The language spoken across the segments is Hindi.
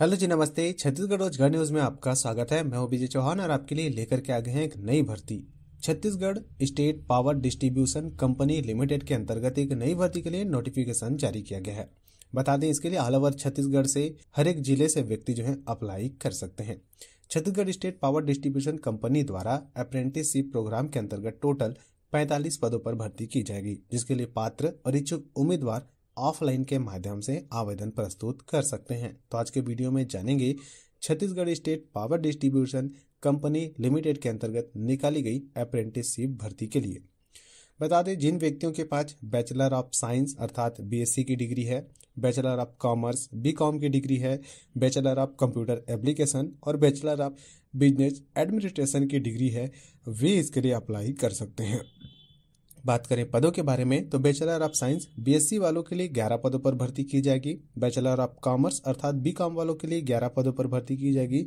हेलो जी नमस्ते छत्तीसगढ़ रोजगार न्यूज में आपका स्वागत है मैं विजय चौहान और आपके लिए लेकर के आ गए हैं एक नई भर्ती Chhattisgarh state power distribution company limited के अंतर्गत एक नई भर्ती के लिए नोटिफिकेशन जारी किया गया है बता दें इसके लिए ऑल ओवर छत्तीसगढ़ से हर एक जिले से व्यक्ति जो है अप्लाई कर सकते हैं Chhattisgarh state power distribution company द्वारा अप्रेंटिसशिप प्रोग्राम के अंतर्गत टोटल 45 पदों पर भर्ती की जाएगी जिसके लिए पात्र और इच्छुक उम्मीदवार ऑफलाइन के माध्यम से आवेदन प्रस्तुत कर सकते हैं तो आज के वीडियो में जानेंगे Chhattisgarh state power distribution company limited के अंतर्गत निकाली गई अप्रेंटिसशिप भर्ती के लिए बता दें जिन व्यक्तियों के पास बैचलर ऑफ साइंस अर्थात बीएससी की डिग्री है bachelor of commerce B com की डिग्री है बैचलर ऑफ कंप्यूटर एप्लीकेशन और बैचलर ऑफ बिजनेस एडमिनिस्ट्रेशन की डिग्री है वे इसके लिए अप्लाई कर सकते हैं बात करें पदों के बारे में तो bachelor of science BSc e वालों के लिए 11 पदों पर भर्ती की जाएगी बैचलर ऑफ कॉमर्स अर्थात बी कॉम वालों के लिए 11 पदों पर भर्ती की जाएगी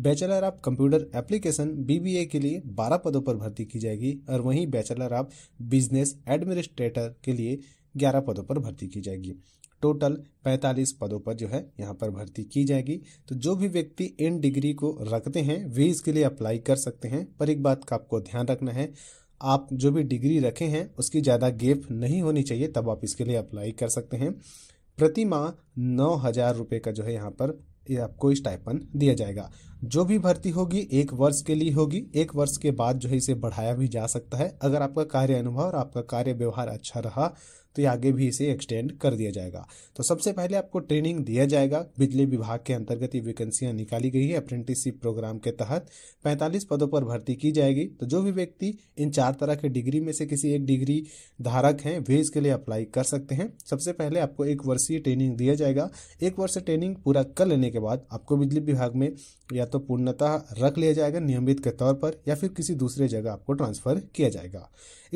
bachelor of computer application BBA के लिए 12 पदों पर भर्ती की जाएगी और वहीं बैचलर ऑफ बिजनेस एडमिनिस्ट्रेटर के लिए ग्यारह पदों पर भर्ती की जाएगी टोटल 45 पदों पर जो है यहाँ पर भर्ती की जाएगी तो जो भी व्यक्ति इन डिग्री को रखते हैं वे इसके लिए अप्लाई कर सकते हैं पर एक बात का आपको ध्यान रखना है आप जो भी डिग्री रखे हैं उसकी ज़्यादा गेप नहीं होनी चाहिए तब आप इसके लिए अप्लाई कर सकते हैं प्रति माह नौ हज़ार रुपये का जो है यहाँ पर आपको स्टाइपन दिया जाएगा जो भी भर्ती होगी एक वर्ष के लिए होगी एक वर्ष के बाद जो है इसे बढ़ाया भी जा सकता है अगर आपका कार्य अनुभव और आपका कार्य व्यवहार अच्छा रहा तो ये आगे भी इसे एक्सटेंड कर दिया जाएगा तो सबसे पहले आपको ट्रेनिंग दिया जाएगा बिजली विभाग के अंतर्गत ये वैकेंसियाँ निकाली गई है अप्रेंटिसशिप प्रोग्राम के तहत 45 पदों पर भर्ती की जाएगी तो जो भी व्यक्ति इन चार तरह के डिग्री में से किसी एक डिग्री धारक हैं वे इसके लिए अप्लाई कर सकते हैं सबसे पहले आपको एक वर्षीय ट्रेनिंग दिया जाएगा एक वर्ष ट्रेनिंग पूरा कर लेने के बाद आपको बिजली विभाग में या तो पूर्णतः रख लिया जाएगा नियमित के तौर पर या फिर किसी दूसरे जगह आपको ट्रांसफ़र किया जाएगा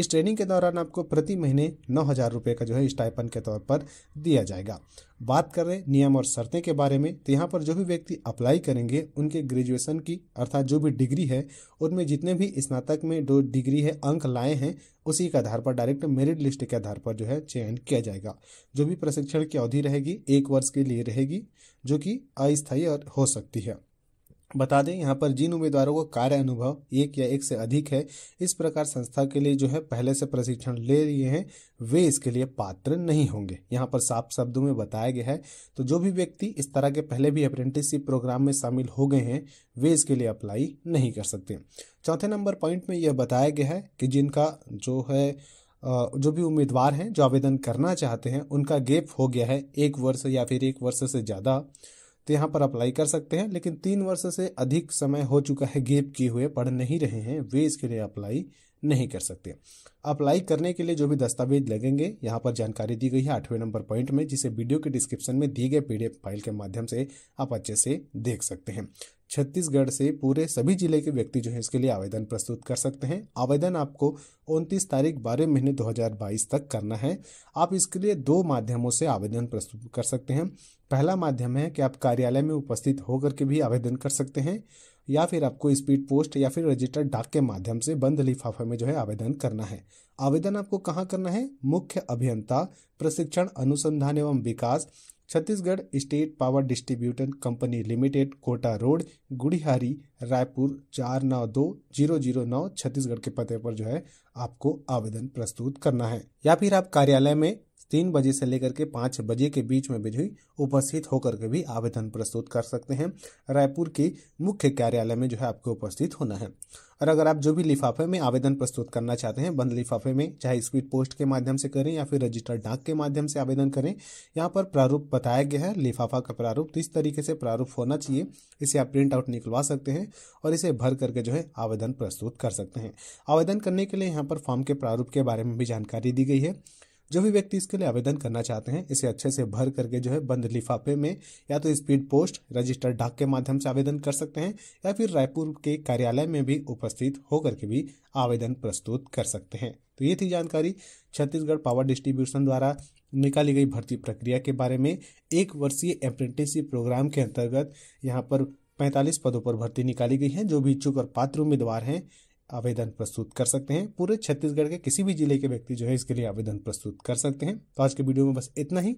इस ट्रेनिंग के दौरान आपको प्रति महीने नौ हज़ार रुपये का जो है स्टाइपन के तौर पर दिया जाएगा बात कर रहे नियम और शर्तें के बारे में तो यहाँ पर जो भी व्यक्ति अप्लाई करेंगे उनके ग्रेजुएशन की अर्थात जो भी डिग्री है उनमें जितने भी स्नातक में जो डिग्री है अंक लाए हैं उसी के आधार पर डायरेक्ट मेरिट लिस्ट के आधार पर जो है चयन किया जाएगा जो भी प्रशिक्षण की अवधि रहेगी एक वर्ष के लिए रहेगी जो कि अस्थायी और हो सकती है बता दें यहाँ पर जिन उम्मीदवारों को कार्य अनुभव एक या एक से अधिक है इस प्रकार संस्था के लिए जो है पहले से प्रशिक्षण ले लिए हैं वे इसके लिए पात्र नहीं होंगे यहाँ पर साफ शब्दों में बताया गया है तो जो भी व्यक्ति इस तरह के पहले भी अप्रेंटिसशिप प्रोग्राम में शामिल हो गए हैं वे इसके लिए अप्लाई नहीं कर सकते चौथे नंबर पॉइंट में यह बताया गया है कि जिनका जो है जो भी उम्मीदवार हैं जो आवेदन करना चाहते हैं उनका गैप हो गया है एक वर्ष या फिर एक वर्ष से ज़्यादा तो यहाँ पर अप्लाई कर सकते हैं लेकिन तीन वर्ष से अधिक समय हो चुका है गेप किए हुए पढ़ नहीं रहे हैं वे इसके लिए अप्लाई नहीं कर सकते अप्लाई करने के लिए जो भी दस्तावेज लगेंगे यहाँ पर जानकारी दी गई है आठवें नंबर पॉइंट में जिसे वीडियो के डिस्क्रिप्शन में दी गए पीडीएफ फाइल के माध्यम से आप अच्छे से देख सकते हैं छत्तीसगढ़ से पूरे सभी जिले के व्यक्ति जो है इसके लिए आवेदन प्रस्तुत कर सकते हैं आवेदन आपको उनतीस तारीख बारह महीने 2022 तक करना है आप इसके लिए दो माध्यमों से आवेदन प्रस्तुत कर सकते हैं पहला माध्यम है कि आप कार्यालय में उपस्थित होकर के भी आवेदन कर सकते हैं या फिर आपको स्पीड पोस्ट या फिर रजिस्टर्ड डाक के माध्यम से बंद लिफाफे में जो है आवेदन करना है आवेदन आपको कहाँ करना है मुख्य अभियंता प्रशिक्षण अनुसंधान एवं विकास Chhattisgarh state power distributor company limited Kota road Gudhiyari Raipur चार नौ दो जीरो जीरो नौ छत्तीसगढ़ के पते पर जो है आपको आवेदन प्रस्तुत करना है या फिर आप कार्यालय में तीन बजे से लेकर के पाँच बजे के बीच में भी उपस्थित होकर के भी आवेदन प्रस्तुत कर सकते हैं रायपुर के मुख्य कार्यालय में जो है आपको उपस्थित होना है और अगर आप जो भी लिफाफे में आवेदन प्रस्तुत करना चाहते हैं बंद लिफाफे में चाहे स्पीड पोस्ट के माध्यम से करें या फिर रजिस्टर डाक के माध्यम से आवेदन करें यहाँ पर प्रारूप बताया गया है लिफाफा का प्रारूप तो इस तरीके से प्रारूप होना चाहिए इसे आप प्रिंट आउट निकलवा सकते हैं और इसे भर करके जो है आवेदन प्रस्तुत कर सकते हैं आवेदन करने के लिए यहाँ पर फॉर्म के प्रारूप के बारे में भी जानकारी दी गई है जो भी व्यक्ति इसके लिए आवेदन करना चाहते हैं इसे अच्छे से भर करके जो है बंद लिफाफे में या तो स्पीड पोस्ट रजिस्टर डाक के माध्यम से आवेदन कर सकते हैं या फिर रायपुर के कार्यालय में भी उपस्थित होकर के भी आवेदन प्रस्तुत कर सकते हैं तो ये थी जानकारी छत्तीसगढ़ पावर डिस्ट्रीब्यूशन द्वारा निकाली गई भर्ती प्रक्रिया के बारे में एक वर्षीय अप्रेंटिसशिप प्रोग्राम के अंतर्गत यहाँ पर पैंतालीस पदों पर भर्ती निकाली गई है जो भी इच्छुक और पात्र उम्मीदवार हैं आवेदन प्रस्तुत कर सकते हैं पूरे छत्तीसगढ़ के किसी भी जिले के व्यक्ति जो है इसके लिए आवेदन प्रस्तुत कर सकते हैं तो आज के वीडियो में बस इतना ही